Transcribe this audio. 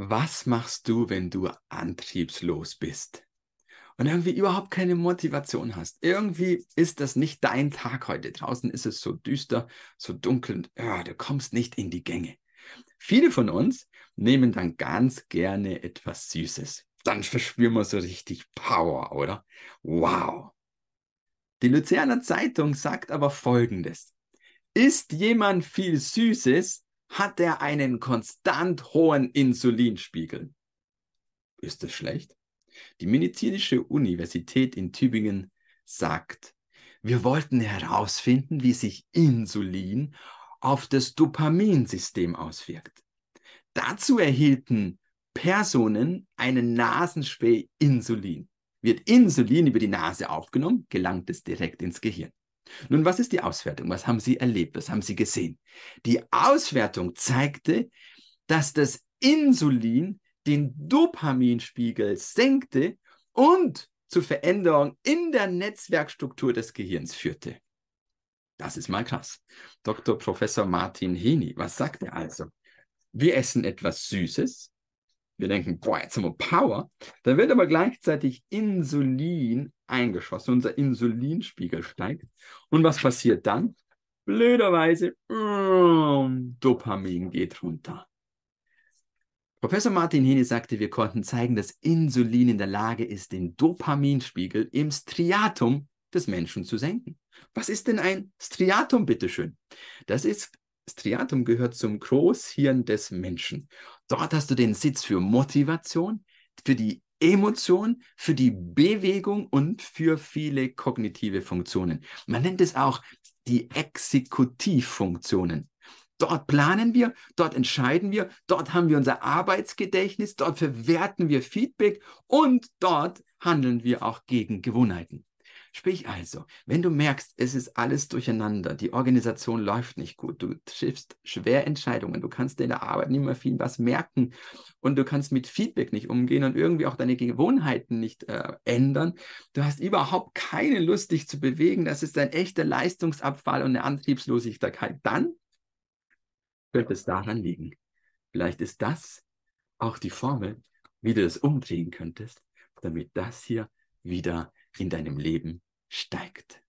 was machst du, wenn du antriebslos bist? Und irgendwie überhaupt keine Motivation hast. Irgendwie ist das nicht dein Tag heute. Draußen ist es so düster, so dunkel und oh, du kommst nicht in die Gänge. Viele von uns nehmen dann ganz gerne etwas Süßes. Dann verspüren wir so richtig Power, oder? Wow! Die Luzerner Zeitung sagt aber Folgendes. Ist jemand viel Süßes, hat er einen konstant hohen Insulinspiegel. Ist das schlecht? Die Medizinische Universität in Tübingen sagt, wir wollten herausfinden, wie sich Insulin auf das Dopaminsystem auswirkt. Dazu erhielten Personen einen Nasenspray Insulin. Wird Insulin über die Nase aufgenommen, gelangt es direkt ins Gehirn. Nun, was ist die Auswertung? Was haben Sie erlebt? Was haben Sie gesehen? Die Auswertung zeigte, dass das Insulin den Dopaminspiegel senkte und zu Veränderungen in der Netzwerkstruktur des Gehirns führte. Das ist mal krass. Dr. Professor Martin Heni, was sagt er also? Wir essen etwas Süßes, wir denken, boah, jetzt haben wir Power, dann wird aber gleichzeitig Insulin eingeschossen, unser Insulinspiegel steigt. Und was passiert dann? Blöderweise, mm, Dopamin geht runter. Professor Martin Hene sagte, wir konnten zeigen, dass Insulin in der Lage ist, den Dopaminspiegel im Striatum des Menschen zu senken. Was ist denn ein Striatum, bitteschön? Das ist das Triatum gehört zum Großhirn des Menschen. Dort hast du den Sitz für Motivation, für die Emotion, für die Bewegung und für viele kognitive Funktionen. Man nennt es auch die Exekutivfunktionen. Dort planen wir, dort entscheiden wir, dort haben wir unser Arbeitsgedächtnis, dort verwerten wir Feedback und dort handeln wir auch gegen Gewohnheiten. Sprich also, wenn du merkst, es ist alles durcheinander, die Organisation läuft nicht gut, du triffst schwer Entscheidungen, du kannst in der Arbeit nicht mehr viel was merken und du kannst mit Feedback nicht umgehen und irgendwie auch deine Gewohnheiten nicht äh, ändern, du hast überhaupt keine Lust, dich zu bewegen, das ist ein echter Leistungsabfall und eine Antriebslosigkeit, dann könnte es daran liegen. Vielleicht ist das auch die Formel, wie du es umdrehen könntest, damit das hier wieder in deinem Leben steigt.